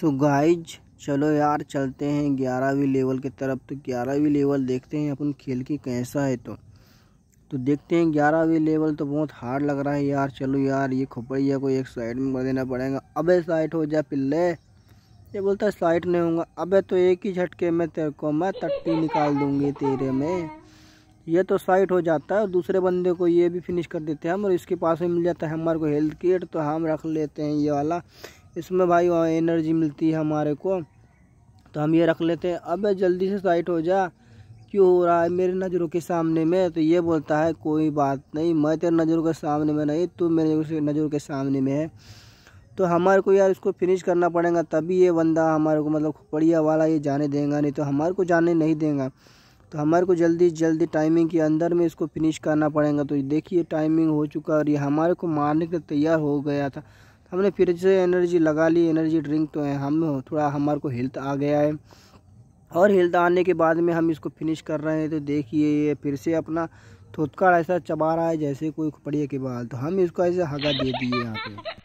सो so guys चलो यार चलते हैं ग्यारहवीं लेवल की तरफ तो ग्यारहवीं लेवल देखते हैं अपन खेल के कैसा है तो तो देखते हैं ग्यारहवीं लेवल तो बहुत हार्ड लग रहा है यार चलो यार ये खोपड़िया को एक साइड में कर देना पड़ेगा अबे साइड हो जा पिल्ले ये बोलता है साइड नहीं होगा अबे तो एक ही झटके में तेरे को मैं तट्टी निकाल दूंगी तेरे में ये तो साइड हो जाता है और दूसरे बंदे को ये भी फिनिश कर देते हैं हम और इसके पास में मिल जाता है हमारे को हेल्थ किट तो हम रख लेते हैं ये वाला इसमें भाई एनर्जी मिलती है हमारे को तो हम ये रख लेते हैं अब जल्दी से साइट हो जा क्यों हो रहा है मेरी नज़रों के सामने में तो ये बोलता है कोई बात नहीं मैं तेरे नज़रों के सामने में नहीं तू मेरे नज़रों के सामने में है तो हमारे को यार इसको फिनिश करना पड़ेगा तभी ये बंदा हमारे को मतलब खुपड़िया वाला ये जाने देगा नहीं तो हमारे को जाने नहीं देगा तो हमारे को जल्दी जल्दी टाइमिंग के अंदर में इसको फिनिश करना पड़ेगा तो देखिए टाइमिंग हो चुका और ये हमारे को मारने के लिए तैयार हो गया था हमने फिर से एनर्जी लगा ली एनर्जी ड्रिंक तो है हम थोड़ा हमारे को हेल्थ आ गया है और हेल्थ आने के बाद में हम इसको फिनिश कर रहे हैं तो देखिए ये फिर से अपना थोतकाड़ ऐसा चबा रहा है जैसे कोई खुपड़िया के बाल तो हम इसको ऐसे हगा दे दिए यहाँ पे